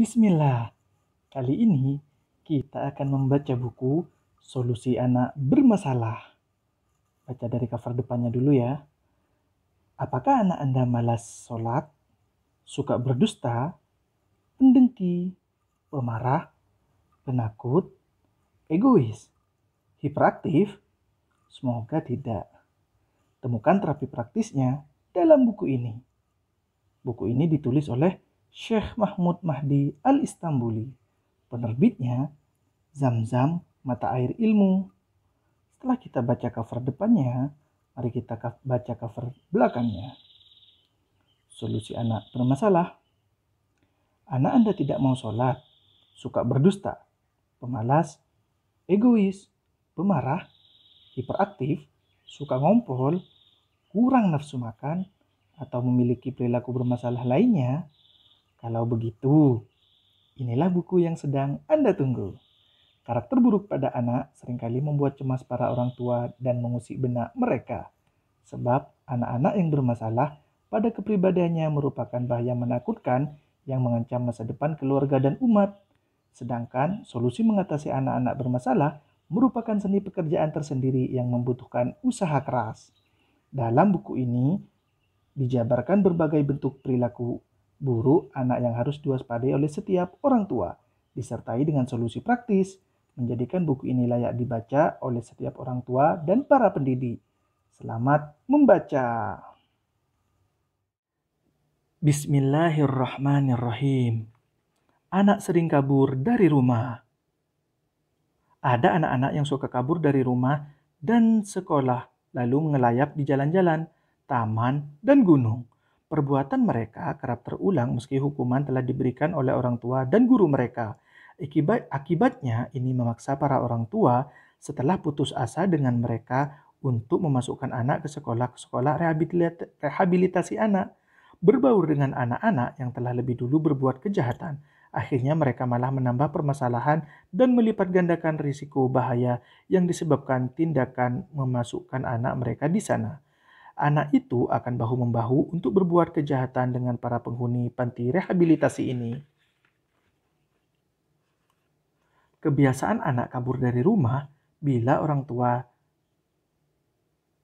Bismillah. Kali ini kita akan membaca buku Solusi Anak Bermasalah. Baca dari cover depannya dulu ya. Apakah anak Anda malas sholat, suka berdusta, pendengki, pemarah, penakut, egois, hiperaktif? Semoga tidak. Temukan terapi praktisnya dalam buku ini. Buku ini ditulis oleh Syekh Mahmud Mahdi al Istanbuli, Penerbitnya Zamzam Mata Air Ilmu. Setelah kita baca cover depannya, mari kita baca cover belakangnya. Solusi anak bermasalah. Anak Anda tidak mau sholat, suka berdusta, pemalas, egois, pemarah, hiperaktif, suka ngompol, kurang nafsu makan, atau memiliki perilaku bermasalah lainnya, kalau begitu, inilah buku yang sedang Anda tunggu. Karakter buruk pada anak seringkali membuat cemas para orang tua dan mengusik benak mereka. Sebab anak-anak yang bermasalah pada kepribadiannya merupakan bahaya menakutkan yang mengancam masa depan keluarga dan umat. Sedangkan solusi mengatasi anak-anak bermasalah merupakan seni pekerjaan tersendiri yang membutuhkan usaha keras. Dalam buku ini, dijabarkan berbagai bentuk perilaku buruk anak yang harus diwaspadai oleh setiap orang tua, disertai dengan solusi praktis, menjadikan buku ini layak dibaca oleh setiap orang tua dan para pendidik. Selamat membaca. Bismillahirrahmanirrahim. Anak sering kabur dari rumah. Ada anak-anak yang suka kabur dari rumah dan sekolah, lalu mengelayap di jalan-jalan, taman, dan gunung. Perbuatan mereka kerap terulang meski hukuman telah diberikan oleh orang tua dan guru mereka. Akibat, akibatnya ini memaksa para orang tua setelah putus asa dengan mereka untuk memasukkan anak ke sekolah-sekolah rehabilitasi anak. Berbaur dengan anak-anak yang telah lebih dulu berbuat kejahatan, akhirnya mereka malah menambah permasalahan dan melipat gandakan risiko bahaya yang disebabkan tindakan memasukkan anak mereka di sana anak itu akan bahu-membahu untuk berbuat kejahatan dengan para penghuni panti rehabilitasi ini. Kebiasaan anak kabur dari rumah bila orang tua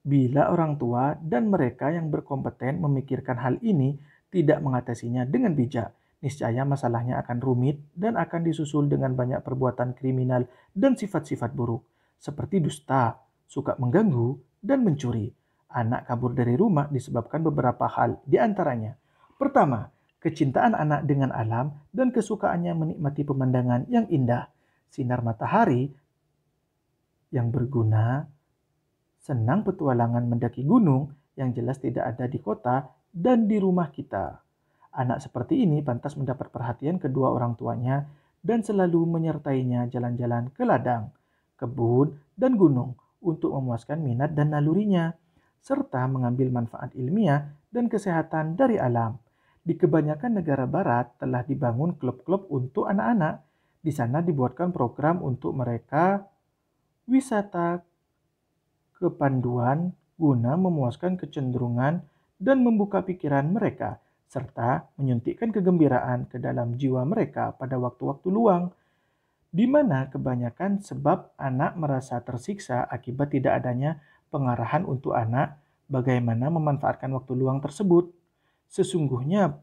bila orang tua dan mereka yang berkompeten memikirkan hal ini tidak mengatasinya dengan bijak. Niscaya masalahnya akan rumit dan akan disusul dengan banyak perbuatan kriminal dan sifat-sifat buruk, seperti dusta, suka mengganggu, dan mencuri anak kabur dari rumah disebabkan beberapa hal, di antaranya: pertama, kecintaan anak dengan alam dan kesukaannya menikmati pemandangan yang indah, sinar matahari yang berguna, senang petualangan mendaki gunung yang jelas tidak ada di kota dan di rumah kita. Anak seperti ini pantas mendapat perhatian kedua orang tuanya dan selalu menyertainya jalan-jalan ke ladang, kebun, dan gunung untuk memuaskan minat dan nalurinya serta mengambil manfaat ilmiah dan kesehatan dari alam. Di kebanyakan negara barat telah dibangun klub-klub untuk anak-anak. Di sana dibuatkan program untuk mereka wisata kepanduan guna memuaskan kecenderungan dan membuka pikiran mereka serta menyuntikkan kegembiraan ke dalam jiwa mereka pada waktu-waktu luang di mana kebanyakan sebab anak merasa tersiksa akibat tidak adanya pengarahan untuk anak bagaimana memanfaatkan waktu luang tersebut. Sesungguhnya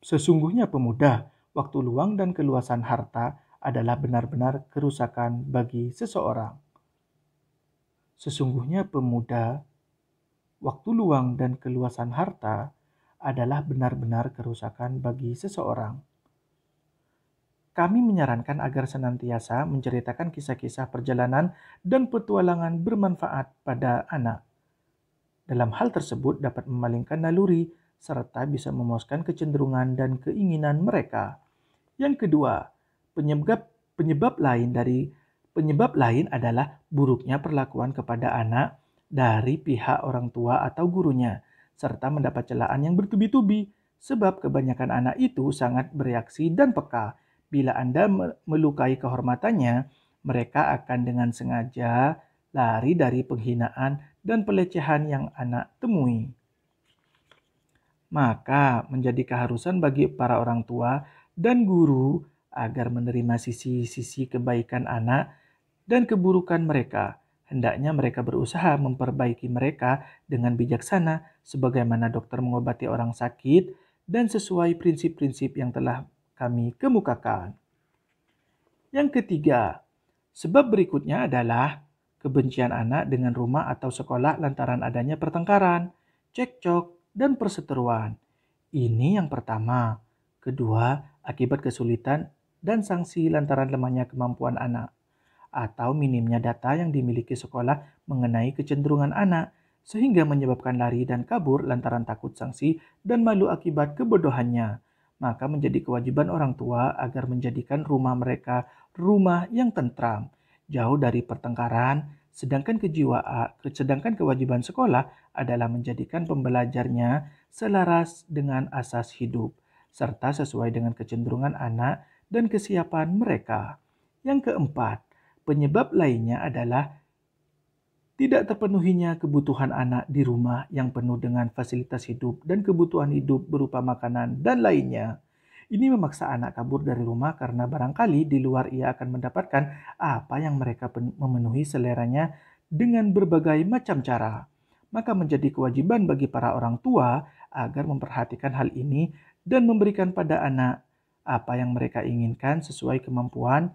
sesungguhnya pemuda, waktu luang dan keluasan harta adalah benar-benar kerusakan bagi seseorang. Sesungguhnya pemuda, waktu luang dan keluasan harta adalah benar-benar kerusakan bagi seseorang kami menyarankan agar senantiasa menceritakan kisah-kisah perjalanan dan petualangan bermanfaat pada anak. Dalam hal tersebut dapat memalingkan naluri serta bisa memuaskan kecenderungan dan keinginan mereka. Yang kedua, penyebab penyebab lain dari penyebab lain adalah buruknya perlakuan kepada anak dari pihak orang tua atau gurunya serta mendapat celaan yang bertubi-tubi sebab kebanyakan anak itu sangat bereaksi dan peka Bila Anda melukai kehormatannya, mereka akan dengan sengaja lari dari penghinaan dan pelecehan yang anak temui. Maka menjadi keharusan bagi para orang tua dan guru agar menerima sisi-sisi kebaikan anak dan keburukan mereka. Hendaknya mereka berusaha memperbaiki mereka dengan bijaksana sebagaimana dokter mengobati orang sakit dan sesuai prinsip-prinsip yang telah kami kemukakan. Yang ketiga, sebab berikutnya adalah kebencian anak dengan rumah atau sekolah lantaran adanya pertengkaran, cekcok, dan perseteruan. Ini yang pertama. Kedua, akibat kesulitan dan sanksi lantaran lemahnya kemampuan anak atau minimnya data yang dimiliki sekolah mengenai kecenderungan anak sehingga menyebabkan lari dan kabur lantaran takut sanksi dan malu akibat kebodohannya maka menjadi kewajiban orang tua agar menjadikan rumah mereka rumah yang tentram, jauh dari pertengkaran, sedangkan kejiwaan, eh, sedangkan kewajiban sekolah adalah menjadikan pembelajarnya selaras dengan asas hidup serta sesuai dengan kecenderungan anak dan kesiapan mereka. Yang keempat, penyebab lainnya adalah tidak terpenuhinya kebutuhan anak di rumah yang penuh dengan fasilitas hidup dan kebutuhan hidup berupa makanan dan lainnya. Ini memaksa anak kabur dari rumah karena barangkali di luar ia akan mendapatkan apa yang mereka memenuhi seleranya dengan berbagai macam cara. Maka menjadi kewajiban bagi para orang tua agar memperhatikan hal ini dan memberikan pada anak apa yang mereka inginkan sesuai kemampuan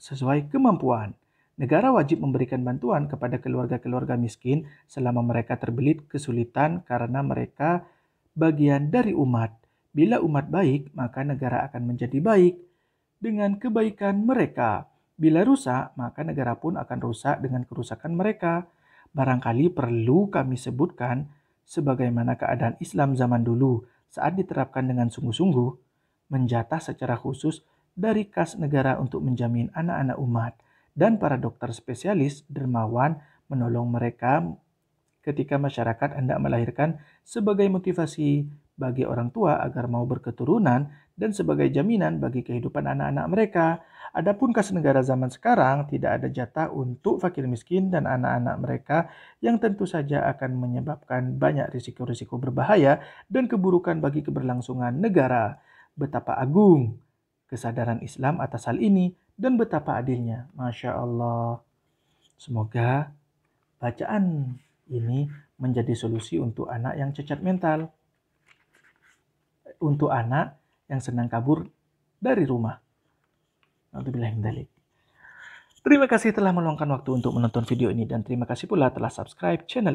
sesuai kemampuan. Negara wajib memberikan bantuan kepada keluarga-keluarga miskin selama mereka terbelit kesulitan karena mereka bagian dari umat. Bila umat baik, maka negara akan menjadi baik dengan kebaikan mereka. Bila rusak, maka negara pun akan rusak dengan kerusakan mereka. Barangkali perlu kami sebutkan sebagaimana keadaan Islam zaman dulu saat diterapkan dengan sungguh-sungguh, menjatah secara khusus dari kas negara untuk menjamin anak-anak umat dan para dokter spesialis dermawan menolong mereka ketika masyarakat hendak melahirkan sebagai motivasi bagi orang tua agar mau berketurunan dan sebagai jaminan bagi kehidupan anak-anak mereka. Adapun kas negara zaman sekarang tidak ada jatah untuk fakir miskin dan anak-anak mereka yang tentu saja akan menyebabkan banyak risiko-risiko berbahaya dan keburukan bagi keberlangsungan negara. Betapa agung kesadaran Islam atas hal ini dan betapa adilnya. Masya Allah. Semoga bacaan ini menjadi solusi untuk anak yang cacat mental. Untuk anak yang senang kabur dari rumah. Terima kasih telah meluangkan waktu untuk menonton video ini dan terima kasih pula telah subscribe channel